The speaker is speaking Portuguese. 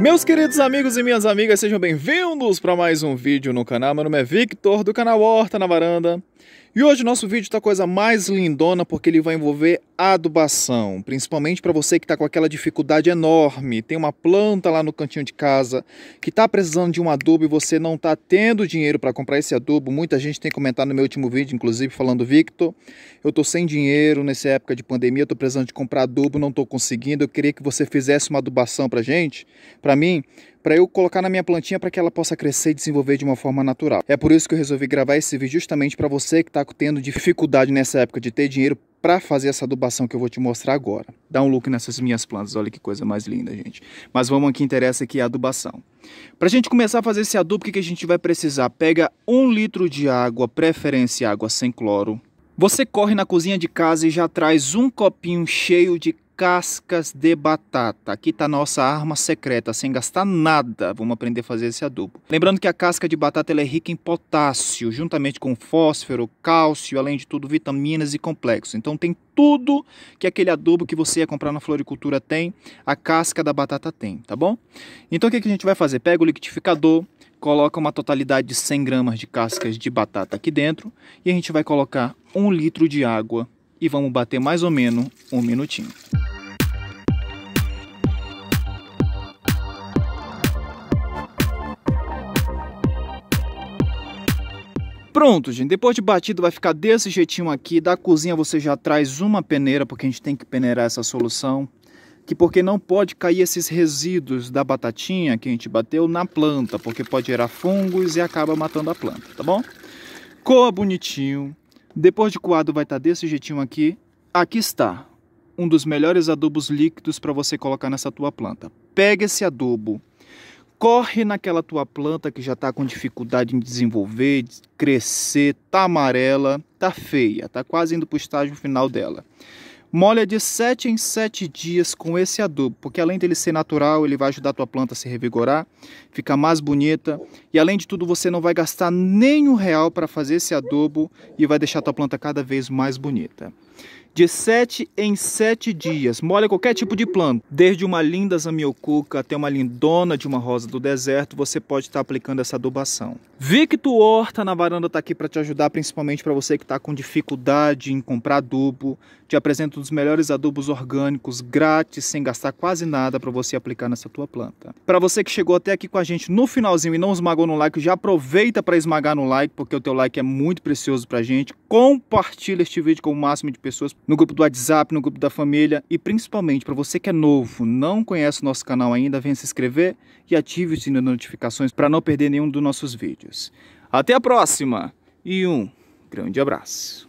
Meus queridos amigos e minhas amigas, sejam bem-vindos para mais um vídeo no canal. Meu nome é Victor, do canal Horta na Varanda. E hoje nosso vídeo está coisa mais lindona porque ele vai envolver adubação, principalmente para você que está com aquela dificuldade enorme, tem uma planta lá no cantinho de casa que está precisando de um adubo e você não está tendo dinheiro para comprar esse adubo. Muita gente tem comentado no meu último vídeo, inclusive falando, Victor, eu estou sem dinheiro nessa época de pandemia, estou precisando de comprar adubo, não estou conseguindo, eu queria que você fizesse uma adubação para gente, para mim para eu colocar na minha plantinha para que ela possa crescer e desenvolver de uma forma natural. É por isso que eu resolvi gravar esse vídeo justamente para você que está tendo dificuldade nessa época de ter dinheiro para fazer essa adubação que eu vou te mostrar agora. Dá um look nessas minhas plantas, olha que coisa mais linda, gente. Mas vamos ao que interessa que é a adubação. Para a gente começar a fazer esse adubo, o que a gente vai precisar? Pega um litro de água, preferência água sem cloro. Você corre na cozinha de casa e já traz um copinho cheio de cascas de batata. Aqui está nossa arma secreta, sem gastar nada. Vamos aprender a fazer esse adubo. Lembrando que a casca de batata é rica em potássio, juntamente com fósforo, cálcio, além de tudo vitaminas e complexos. Então tem tudo que aquele adubo que você ia comprar na floricultura tem, a casca da batata tem, tá bom? Então o que a gente vai fazer? Pega o liquidificador, coloca uma totalidade de 100 gramas de cascas de batata aqui dentro e a gente vai colocar um litro de água e vamos bater mais ou menos um minutinho. Pronto, gente. Depois de batido vai ficar desse jeitinho aqui. Da cozinha você já traz uma peneira, porque a gente tem que peneirar essa solução. Que porque não pode cair esses resíduos da batatinha que a gente bateu na planta, porque pode gerar fungos e acaba matando a planta, tá bom? Coa bonitinho. Depois de coado vai estar tá desse jeitinho aqui. Aqui está um dos melhores adubos líquidos para você colocar nessa tua planta. Pega esse adubo, corre naquela tua planta que já está com dificuldade em desenvolver, crescer, tá amarela, tá feia, tá quase indo para o estágio final dela. Molha de 7 em 7 dias com esse adubo, porque além dele ser natural, ele vai ajudar a tua planta a se revigorar, ficar mais bonita e além de tudo você não vai gastar nem um real para fazer esse adubo e vai deixar a tua planta cada vez mais bonita de 7 em 7 dias. Molha qualquer tipo de planta, desde uma linda zamiocuca até uma lindona de uma rosa do deserto, você pode estar tá aplicando essa adubação. Victor Horta na varanda está aqui para te ajudar, principalmente para você que está com dificuldade em comprar adubo. Te apresento um dos melhores adubos orgânicos, grátis, sem gastar quase nada para você aplicar nessa tua planta. Para você que chegou até aqui com a gente no finalzinho e não esmagou no like, já aproveita para esmagar no like, porque o teu like é muito precioso para a gente. Compartilha este vídeo com o máximo de pessoas no grupo do WhatsApp, no grupo da família e principalmente para você que é novo, não conhece o nosso canal ainda, venha se inscrever e ative o sininho de notificações para não perder nenhum dos nossos vídeos. Até a próxima e um grande abraço.